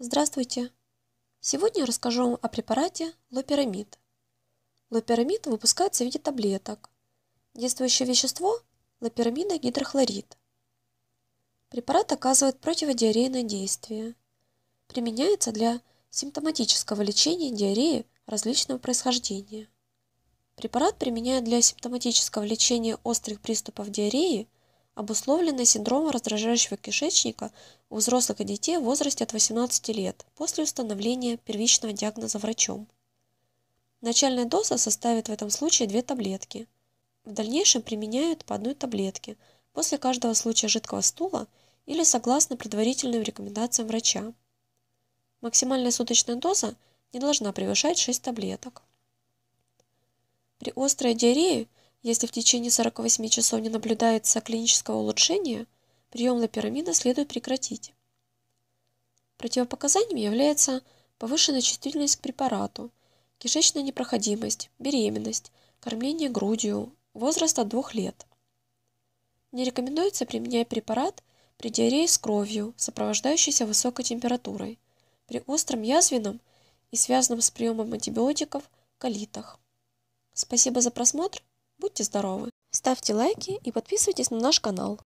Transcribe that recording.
Здравствуйте! Сегодня я расскажу вам о препарате лоперамид. Лоперамид выпускается в виде таблеток. Действующее вещество – лоперамида гидрохлорид. Препарат оказывает противодиарейное действие. Применяется для симптоматического лечения диареи различного происхождения. Препарат применяют для симптоматического лечения острых приступов диареи – обусловлены синдромом раздражающего кишечника у взрослых и детей в возрасте от 18 лет после установления первичного диагноза врачом. Начальная доза составит в этом случае две таблетки. В дальнейшем применяют по одной таблетке после каждого случая жидкого стула или согласно предварительным рекомендациям врача. Максимальная суточная доза не должна превышать 6 таблеток. При острой диарее – если в течение 48 часов не наблюдается клинического улучшения, прием лапирамида следует прекратить. Противопоказанием является повышенная чувствительность к препарату, кишечная непроходимость, беременность, кормление грудью, возраст от 2 лет. Не рекомендуется применять препарат при диарее с кровью, сопровождающейся высокой температурой, при остром язвенном и связанном с приемом антибиотиков колитах. Спасибо за просмотр! Будьте здоровы! Ставьте лайки и подписывайтесь на наш канал.